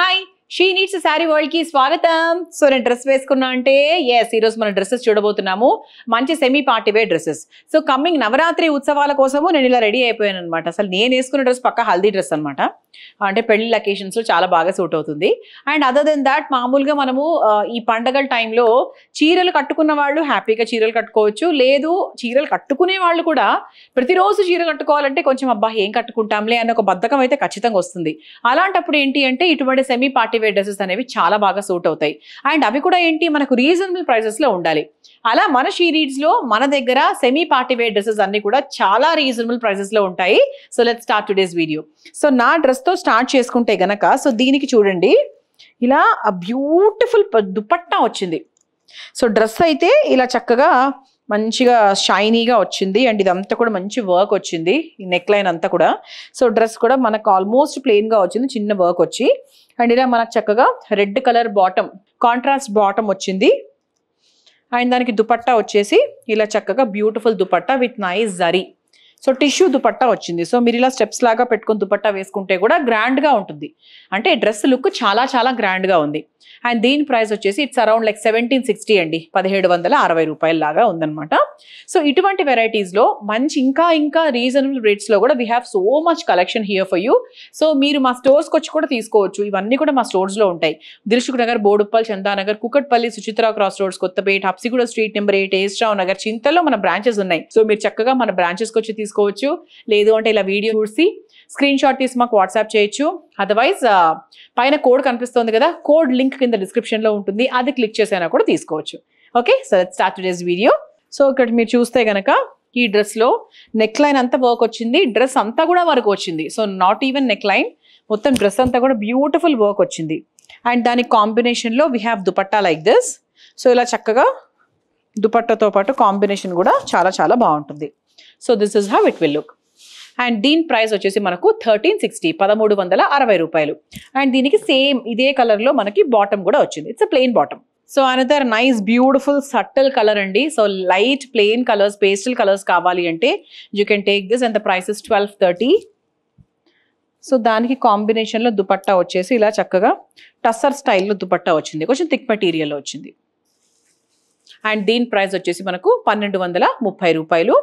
Hi she needs sari world కి స్వాగతం so నేను డ్రెస్ వేసుకున్నా అంటే ఎస్ ఈరోజు మనం డ్రెస్సెస్ చూడబోతున్నాము మంచి semi party wear dresses so coming Navratri ఉత్సవాల కోసము నేను ఇలా రెడీ అయిపోయాను అనమాట అసలు నేను వేసుకున్న డ్రెస్ పక్క హల్దీ డ్రెస్ అనమాట అంటే పెళ్లి లొకేషన్స్లో చాలా బాగా సూట్ అవుతుంది అండ్ అదర్ దెన్ దాట్ మామూలుగా మనము ఈ పండగల టైంలో చీరలు కట్టుకున్న వాళ్ళు హ్యాపీగా చీరలు కట్టుకోవచ్చు లేదు చీరలు కట్టుకునే వాళ్ళు కూడా ప్రతిరోజు చీర కట్టుకోవాలంటే కొంచెం అబ్బా ఏం కట్టుకుంటాంలే అని ఒక బద్ధకం అయితే ఖచ్చితంగా వస్తుంది అలాంటప్పుడు ఏంటి అంటే ఇటువంటి సెమీ పార్టీ వేర్ డ్రెస్సెస్ అనేవి చాలా బాగా సూట్ అవుతాయి అండ్ అవి కూడా ఏంటి మనకు రీజనబుల్ ప్రైసెస్లో ఉండాలి అలా మన షీ రీడ్స్లో మన దగ్గర సెమీ పార్టీ వేర్ డ్రెస్సెస్ అన్ని కూడా చాలా రీజనబుల్ ప్రైసెస్లో ఉంటాయి so let start today's video so నా డ్రెస్తో స్టార్ట్ చేసుకుంటే గనక సో దీనికి చూడండి ఇలా బ్యూటిఫుల్ దుపట్టా వచ్చింది సో డ్రెస్ అయితే ఇలా చక్కగా మంచిగా షైనీగా వచ్చింది అండ్ ఇదంతా కూడా మంచి వర్క్ వచ్చింది ఈ నెక్ లైన్ అంతా కూడా సో డ్రెస్ కూడా మనకు ఆల్మోస్ట్ ప్లెయిన్గా వచ్చింది చిన్న వర్క్ వచ్చి అండ్ ఇలా మనకు చక్కగా red colour bottom contrast bottom వచ్చింది అండ్ దానికి దుపట్టా వచ్చేసి ఇలా చక్కగా beautiful dupatta with nice zari so tissue dupatta వచ్చింది సో మీరు ఇలా స్టెప్స్ లాగా పెట్టుకుని దుపట్టా వేసుకుంటే కూడా గ్రాండ్గా ఉంటుంది అంటే డ్రెస్ లుక్ చాలా చాలా గ్రాండ్గా ఉంది అండ్ దీని ప్రైస్ వచ్చేసి it's around like seventeen sixty అండి పదిహేడు వందల అరవై రూపాయల లాగా ఉందన్నమాట సో ఇటువంటి వెరైటీస్లో మంచి ఇంకా ఇంకా రీజనబుల్ రేట్స్లో కూడా we have so much collection here for you so మీరు మా స్టోర్స్కి వచ్చి కూడా తీసుకోవచ్చు ఇవన్నీ కూడా మా స్టోర్స్లో ఉంటాయి Dilsukhnagar Boduppal Chandanagar Kukatpally Suchitra cross roads Kothapet Habsiguda street number eight AS Rao Nagar చింతల్లో మన బ్రాంచెస్ ఉన్నాయి సో మీరు చక్కగా మన బ్రాంచెస్కి వచ్చి తీసుకోవచ్చు లేదు అంటే ఇలా వీడియో చూసి స్క్రీన్ షాట్ తీసి మాకు వాట్సాప్ చేయొచ్చు అదర్వైజ్ పైన కోడ్ కనిపిస్తుంది కదా కోడ్ లింక్ కింద డిస్క్రిప్షన్లో ఉంటుంది అది క్లిక్ చేసైనా కూడా తీసుకోవచ్చు okay so start video so ఇక్కడ మీరు చూస్తే కనుక ఈ డ్రెస్లో నెక్ లైన్ అంతా వర్క్ వచ్చింది డ్రెస్ అంతా కూడా వర్క్ వచ్చింది so not even neck line మొత్తం డ్రెస్ అంతా కూడా బ్యూటిఫుల్ వర్క్ వచ్చింది అండ్ దాని కాంబినేషన్లో we have dupatta like this so ఇలా చక్కగా దుపట్టతో పాటు కాంబినేషన్ కూడా చాలా చాలా బాగుంటుంది so this is how it will look and దీని ప్రైస్ వచ్చేసి మనకు థర్టీన్ సిక్స్టీ పదమూడు వందల అరవై రూపాయలు అండ్ దీనికి సేమ్ ఇదే కలర్లో మనకి బాటమ్ కూడా వచ్చింది it's a plain bottom so another nice beautiful subtle colour అండి so light plain colours pastel colours కావాలి అంటే you can take this and the prices twelve thirty so దానికి కాంబినేషన్లో దుపట్టా వచ్చేసి ఇలా చక్కగా టస్సర్ స్టైల్లో దుపట్టా వచ్చింది కొంచెం థిక్ మెటీరియల్లో వచ్చింది అండ్ దీని ప్రైస్ వచ్చేసి మనకు పన్నెండు వందల ముప్పై రూపాయలు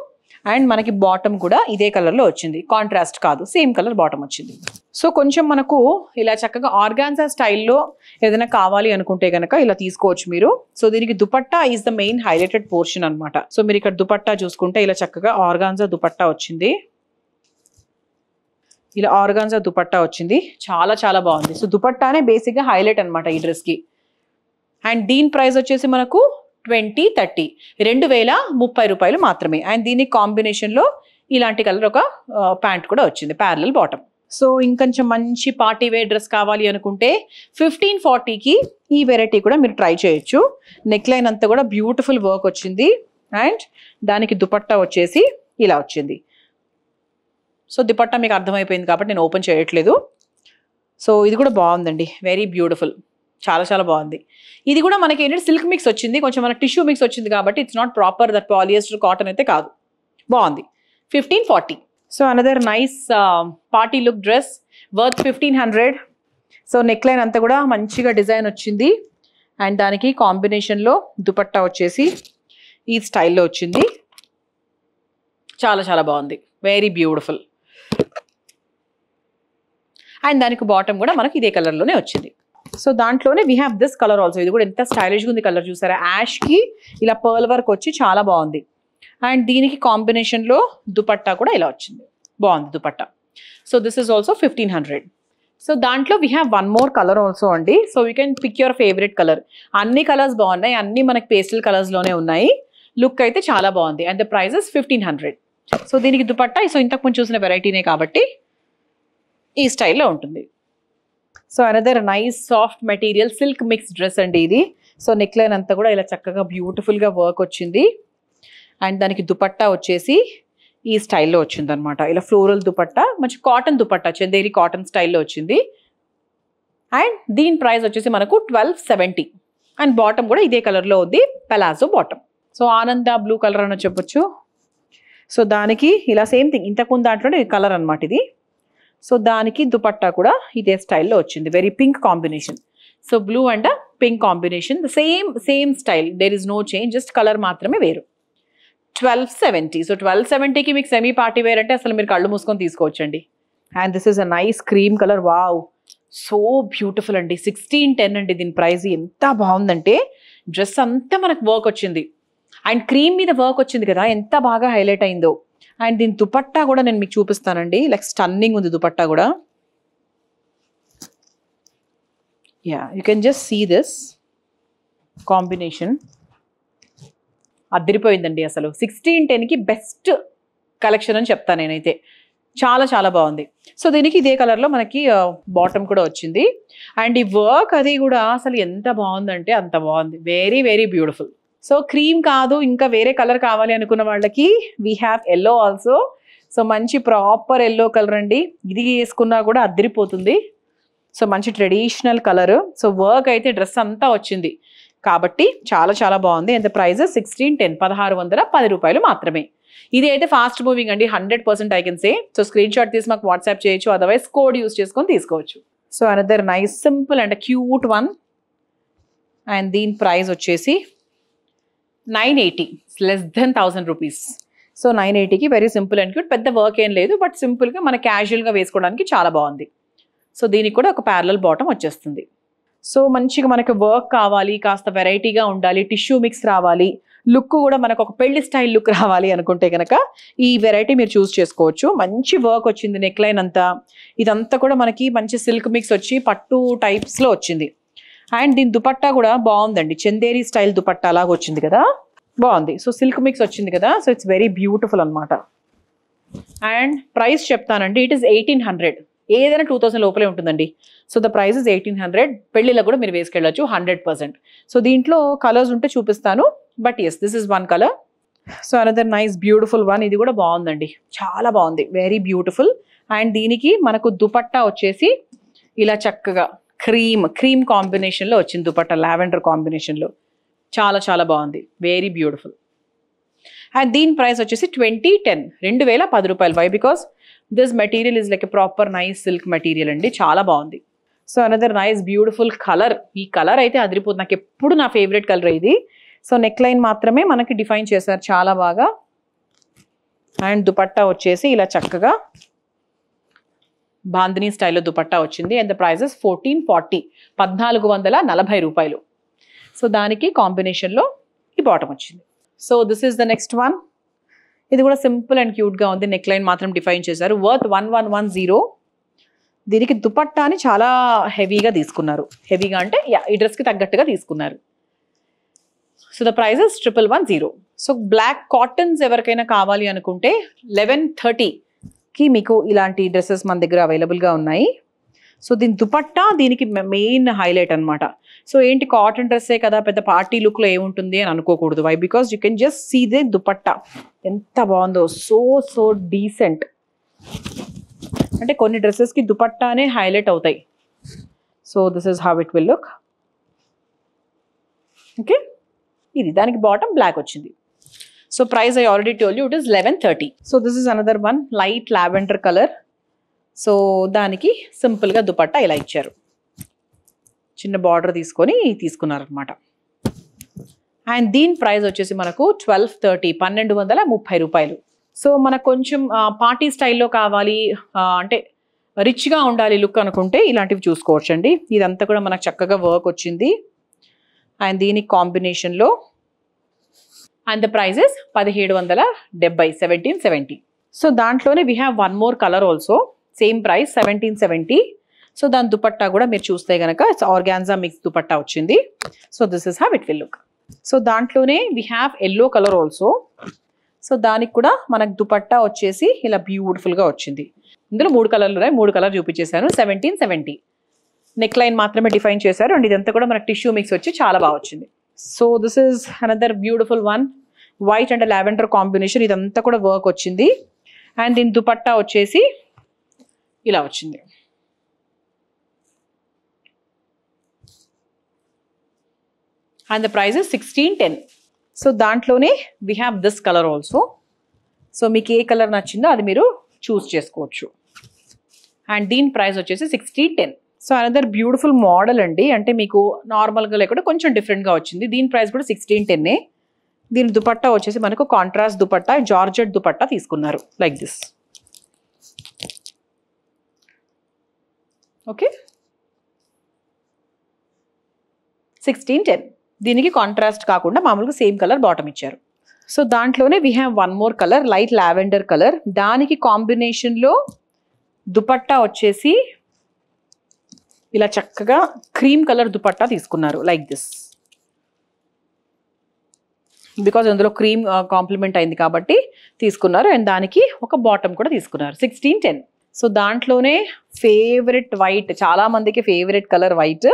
అండ్ మనకి బాటమ్ కూడా ఇదే కలర్లో వచ్చింది కాంట్రాస్ట్ కాదు సేమ్ కలర్ బాటమ్ వచ్చింది సో కొంచెం మనకు ఇలా చక్కగా ఆర్గాన్సా స్టైల్లో ఏదైనా కావాలి అనుకుంటే కనుక ఇలా తీసుకోవచ్చు మీరు సో దీనికి dupatta is the main highlighted portion అనమాట సో మీరు ఇక్కడ దుపట్టా చూసుకుంటే ఇలా చక్కగా ఆర్గాన్సా దుపట్టా వచ్చింది ఇలా ఆర్గాన్సా దుపట్టా వచ్చింది చాలా చాలా బాగుంది సో దుపట్టానే బేసిక్గా హైలైట్ అనమాట ఈ డ్రెస్కి అండ్ దీని ప్రైస్ వచ్చేసి మనకు ట్వంటీ థర్టీ రెండు వేల ముప్పై రూపాయలు మాత్రమే అండ్ దీని కాంబినేషన్లో ఇలాంటి కలర్ ఒక ప్యాంట్ కూడా వచ్చింది ప్యారలల్ బాటమ్ సో ఇంకొంచెం మంచి పార్టీ వేర్ డ్రెస్ కావాలి అనుకుంటే ఫిఫ్టీన్ ఫార్టీకి ఈ వెరైటీ కూడా మీరు ట్రై చేయొచ్చు నెక్ లైన్ అంతా కూడా బ్యూటిఫుల్ వర్క్ వచ్చింది అండ్ దానికి దుపట్టా వచ్చేసి ఇలా వచ్చింది సో దుపట్టా మీకు అర్థమైపోయింది కాబట్టి నేను ఓపెన్ చేయట్లేదు సో ఇది కూడా బాగుందండి వెరీ బ్యూటిఫుల్ చాలా చాలా బాగుంది ఇది కూడా మనకి ఏంటంటే సిల్క్ మిక్స్ వచ్చింది కొంచెం మనకి టిష్యూ మిక్స్ వచ్చింది కాబట్టి it's not proper that polyester cotton అయితే కాదు బాగుంది fifteen forty so another nice party look dress worth fifteen hundred so neck line అంతా కూడా మంచిగా డిజైన్ వచ్చింది అండ్ దానికి కాంబినేషన్లో దుపట్టా వచ్చేసి ఈ స్టైల్లో వచ్చింది చాలా చాలా బాగుంది వెరీ బ్యూటిఫుల్ అండ్ దానికి బాటమ్ కూడా మనకి ఇదే కలర్లోనే వచ్చింది సో దాంట్లోనే we have this colour also ఇది కూడా ఎంత స్టైలిష్గా ఉంది కలర్ చూసారా యాష్కి ఇలా పర్ల్ వర్క్ వచ్చి చాలా బాగుంది అండ్ దీనికి కాంబినేషన్లో దుపట్టా కూడా ఇలా వచ్చింది బాగుంది dupatta so this is also fifteen hundred so దాంట్లో we have one more colour also అండి so you can pick your favourite colour అన్ని కలర్స్ బాగున్నాయి అన్ని మనకి పేస్టల్ కలర్స్లోనే ఉన్నాయి లుక్ అయితే చాలా బాగుంది and the prices fifteen hundred so దీనికి దుపట్టా సో ఇంతకుముందు చూసిన వెరైటీనే కాబట్టి ఈ స్టైల్లో ఉంటుంది so another nice soft material silk mix dress అండి ఇది సో నెక్ లైన్ అంతా కూడా ఇలా చక్కగా బ్యూటిఫుల్గా వర్క్ వచ్చింది అండ్ దానికి దుపట్టా వచ్చేసి ఈ స్టైల్లో వచ్చింది అనమాట ఇలా ఫ్లోరల్ దుపట్టా మంచి కాటన్ దుపట్టా చందేరి కాటన్ స్టైల్లో వచ్చింది అండ్ దీని ప్రైస్ వచ్చేసి మనకు ట్వెల్వ్ సెవెంటీ అండ్ బాటమ్ కూడా ఇదే కలర్లో ఉంది పెలాజో బాటమ్ సో ఆనంద బ్లూ కలర్ అని చెప్పొచ్చు సో దానికి ఇలా సేమ్ థింగ్ ఇంతకుముందు దాంట్లోనే కలర్ అనమాట ఇది సో దానికి దుపట్టా కూడా ఇదే స్టైల్లో వచ్చింది very pink combination so blue and pink combination the same same style there is no change just colour మాత్రమే వేరు ట్వెల్వ్ సెవెంటీ సో ట్వెల్వ్ సెవెంటీకి మీకు సెమీ పార్టీ వేర్ అంటే అసలు మీరు కళ్ళు మూసుకొని తీసుకోవచ్చండి and this is a nice cream colour wow so beautiful అండి సిక్స్టీన్ టెన్ అండి దీని ప్రైజ్ ఎంత బాగుందంటే డ్రెస్ అంతా మనకు వర్క్ వచ్చింది అండ్ క్రీమ్ మీద వర్క్ వచ్చింది కదా ఎంత బాగా హైలైట్ అయిందో అండ్ దీని దుపట్టా కూడా నేను మీకు చూపిస్తానండి లైక్ స్టన్నింగ్ ఉంది దుపట్టా కూడా yeah you can just see this combination అద్దరిపోయిందండి అసలు సిక్స్టీన్ టెన్కి బెస్ట్ కలెక్షన్ అని చెప్తాను నేనైతే చాలా చాలా బాగుంది సో దీనికి ఇదే కలర్లో మనకి బాటమ్ uh, కూడా వచ్చింది అండ్ ఈ వర్క్ అది కూడా అసలు ఎంత బాగుందంటే అంత బాగుంది very very beautiful so cream కాదు ఇంకా వేరే కలర్ కావాలి అనుకున్న వాళ్ళకి we have yellow also so మంచి ప్రాపర్ ఎల్లో కలర్ అండి ఇది వేసుకున్నా కూడా అద్దరిపోతుంది సో మంచి ట్రెడిషనల్ కలర్ సో వర్క్ అయితే డ్రెస్ అంతా వచ్చింది కాబట్టి చాలా చాలా బాగుంది ఎంత ప్రైస్ సిక్స్టీన్ టెన్ పదహారు వందల పది రూపాయలు మాత్రమే ఇది అయితే ఫాస్ట్ మూవింగ్ అండి hundred percent I can say so screenshot తీసి మాకు వాట్సాప్ చేయొచ్చు అదర్వైజ్ కోడ్ యూస్ చేసుకొని తీసుకోవచ్చు so another nice simple and cute one and దీని ప్రైస్ వచ్చేసి nine eighty less than thousand rupees so nine ఎయిటీకి very simple and cute పెద్ద work ఏం లేదు బట్ సింపుల్గా మన క్యాజువల్గా వేసుకోవడానికి చాలా బాగుంది సో దీనికి కూడా ఒక ప్యారలల్ బాటమ్ వచ్చేస్తుంది సో మంచిగా మనకి వర్క్ కావాలి కాస్త వెరైటీగా ఉండాలి టిష్యూ మిక్స్ రావాలి లుక్ కూడా మనకు ఒక పెళ్లి స్టైల్ లుక్ రావాలి అనుకుంటే కనుక ఈ వెరైటీ మీరు చూస్ చేసుకోవచ్చు మంచి వర్క్ వచ్చింది నెక్లైన్ అంతా ఇదంతా కూడా మనకి మంచి సిల్క్ మిక్స్ వచ్చి పట్టు టైప్స్లో వచ్చింది అండ్ దీని దుపట్టా కూడా బాగుందండి చందేరి స్టైల్ దుపట్టా లాగా వచ్చింది కదా బాగుంది సో సిల్క్ మిక్స్ వచ్చింది కదా సో ఇట్స్ వెరీ బ్యూటిఫుల్ అనమాట అండ్ ప్రైస్ చెప్తానండి ఇట్ ఈస్ ఎయిటీన్ హండ్రెడ్ ఏదైనా టూ థౌసండ్ లోపలే ఉంటుందండి so the price is eighteen hundred పెళ్ళిలో కూడా మీరు వేసుకెళ్ళచ్చు హండ్రెడ్ పర్సెంట్ సో దీంట్లో కలర్స్ ఉంటే చూపిస్తాను but yes this is one colour so another nice beautiful one ఇది కూడా బాగుందండి చాలా బాగుంది వెరీ బ్యూటిఫుల్ అండ్ దీనికి మనకు దుపట్టా వచ్చేసి ఇలా చక్కగా క్రీమ్ క్రీమ్ కాంబినేషన్లో వచ్చింది దుపట్ట లావెండర్ కాంబినేషన్లో చాలా చాలా బాగుంది వెరీ బ్యూటిఫుల్ అండ్ దీని ప్రైస్ వచ్చేసి ట్వంటీ టెన్ రెండు వేల పది రూపాయలు why because this material is like a proper nice silk material అండి చాలా బాగుంది so another nice beautiful colour ఈ కలర్ అయితే అదిరిపోతుంది నాకు ఎప్పుడు నా ఫేవరెట్ కలర్ ఇది సో నెక్ లైన్ మాత్రమే మనకి డిఫైన్ చేశారు చాలా బాగా అండ్ దుపట్టా వచ్చేసి ఇలా చక్కగా బాందినీ స్టైల్లో దుపట్టా వచ్చింది and the prices fourteen forty పద్నాలుగు వందల నలభై రూపాయలు సో దానికి కాంబినేషన్లో ఈ బాటం వచ్చింది so this is the next one ఇది కూడా సింపుల్ అండ్ క్యూట్గా ఉంది నెక్ లైన్ మాత్రం డిఫైన్ చేశారు worth one one one zero దీనికి దుపట్టాని చాలా హెవీగా తీసుకున్నారు హెవీగా అంటే ఈ డ్రెస్కి తగ్గట్టుగా తీసుకున్నారు so the prices triple one zero so black cottons ఎవరికైనా కావాలి అనుకుంటే లెవెన్ థర్టీ కి మీకు ఇలాంటి డ్రెస్సెస్ మన దగ్గర అవైలబుల్గా ఉన్నాయి సో దీని దుపట్టా దీనికి మెయిన్ హైలైట్ అనమాట సో ఏంటి కాటన్ డ్రెస్సే కదా పెద్ద పార్టీ లుక్లో ఏముంటుంది అని అనుకోకూడదు why because you can just see the dupatta ఎంత బాగుందో సో సో డీసెంట్ అంటే కొన్ని డ్రెస్సెస్కి దుపట్టానే హైలైట్ అవుతాయి so this is how it will look okay ఇది దానికి బాటమ్ బ్లాక్ వచ్చింది So price I already told it it eleven thirty so this is another one light lavender colour so దానికి సింపుల్గా దుపట్టా ఇలా ఇచ్చారు చిన్న బార్డర్ తీసుకొని తీసుకున్నారనమాట అండ్ దీని ప్రైస్ వచ్చేసి మనకు ట్వెల్వ్ థర్టీ పన్నెండు వందల ముప్పై రూపాయలు సో మనకు కొంచెం పార్టీ స్టైల్లో కావాలి అంటే రిచ్గా ఉండాలి లుక్ అనుకుంటే ఇలాంటివి చూసుకోవచ్చండి ఇదంతా కూడా మనకు చక్కగా వర్క్ వచ్చింది అండ్ దీని కాంబినేషన్లో అండ్ ద ప్రైజెస్ పదిహేడు వందల డెబ్బై సెవెంటీన్ సెవెంటీ సో దాంట్లోనే we have one more colour also same price seventeen seventy so దాని దుపట్టా కూడా మీరు చూస్తే కనుక ఇట్స్ ఆర్గాన్జా మిక్స్ దుపట్టా వచ్చింది so this is how it will look so దాంట్లోనే we have yellow colour also so దానికి కూడా మనకు దుపట్టా వచ్చేసి ఇలా బ్యూటిఫుల్గా వచ్చింది ఇందులో మూడు కలర్లు ఉన్నాయి మూడు కలర్ చూపించేశాను సెవెంటీన్ సెవెంటీ నెక్ లైన్ మాత్రమే డిఫైన్ చేశారు అండ్ ఇదంతా కూడా మనకు టిష్యూ మిక్స్ వచ్చి చాలా బాగా వచ్చింది so this is another beautiful one white and lavender combination ఇదంతా కూడా వర్క్ వచ్చింది అండ్ దీని దుపట్టా వచ్చేసి ఇలా వచ్చింది and the price sixteen ten so దాంట్లోనే we have this colour also so మీకు ఏ కలర్ నచ్చిందో అది మీరు చూస్ చేసుకోవచ్చు అండ్ దీని ప్రైస్ వచ్చేసి sixty ten so another beautiful model అండి అంటే మీకు నార్మల్గా లేకుండా కొంచెం డిఫరెంట్గా వచ్చింది దీని ప్రైస్ కూడా సిక్స్టీన్ టెన్నే దీని దుపట్టా వచ్చేసి మనకు కాంట్రాస్ట్ దుపట్టా జార్జెట్ దుపట్టా తీసుకున్నారు like this okay sixteen ten దీనికి కాంట్రాస్ట్ కాకుండా మామూలుగా సేమ్ కలర్ బాటమ్ ఇచ్చారు సో దాంట్లోనే we have one more colour light lavender colour దానికి కాంబినేషన్లో దుపట్టా వచ్చేసి ఇలా చక్కగా క్రీమ్ కలర్ దుపట్టా తీసుకున్నారు లైక్ దిస్ బికాజ్ అందులో క్రీమ్ కాంప్లిమెంట్ అయింది కాబట్టి తీసుకున్నారు అండ్ దానికి ఒక బాటమ్ కూడా తీసుకున్నారు సిక్స్టీన్ టెన్ సో దాంట్లోనే ఫేవరెట్ వైట్ చాలామందికి ఫేవరెట్ కలర్ వైట్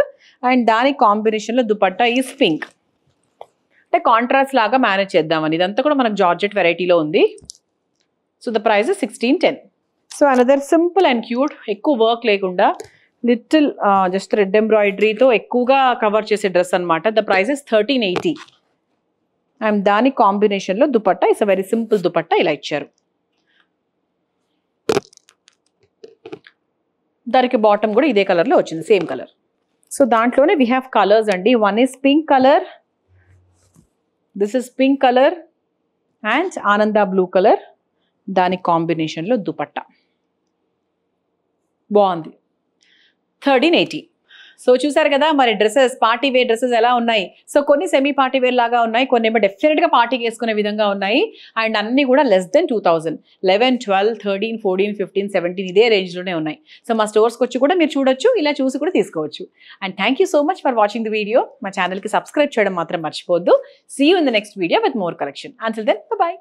అండ్ దాని కాంబినేషన్లో దుపట్టా ఈజ్ పింక్ అంటే కాంట్రాస్ట్ లాగా మేనేజ్ చేద్దామని ఇదంతా కూడా మనకు జార్జెట్ వెరైటీలో ఉంది so the price sixteen ten so another simple and cute ఎక్కువ వర్క్ లేకుండా లిటిల్ జస్ట్ రెడ్ ఎంబ్రాయిడరీతో ఎక్కువగా కవర్ చేసే డ్రెస్ అనమాట the prices thirteen eighty and దాని కాంబినేషన్లో dupatta a very simple dupatta ఇలా ఇచ్చారు దానికి బాటమ్ కూడా ఇదే కలర్లో వచ్చింది సేమ్ కలర్ సో దాంట్లోనే వీ హ్యావ్ కలర్స్ అండి one is pink colour this is pink colour and ఆనంద బ్లూ కలర్ దాని కాంబినేషన్లో దుపట్టా బాగుంది థర్టీన్ ఎయిటీ సో చూసారు కదా మరి డ్రెస్సెస్ పార్టీ వేర్ డ్రెస్సెస్ ఎలా ఉన్నాయి సో కొన్ని సెమీ పార్టీ వేర్ లాగా ఉన్నాయి కొన్ని ఏమో డెఫినెట్గా పార్టీకి వేసుకునే విధంగా ఉన్నాయి అండ్ అన్నీ కూడా less than two thousand eleven twelve thirteen fourteen fifteen seventeen ఇదే రేంజ్లోనే ఉన్నాయి సో మా స్టోర్స్కి వచ్చి కూడా మీరు చూడొచ్చు ఇలా చూసి కూడా తీసుకోవచ్చు and thank so much for watching the video మా ఛానల్కి సబ్స్క్రైబ్ చేయడం మాత్రం మర్చిపోద్దు see you in the next video with more collection until then bye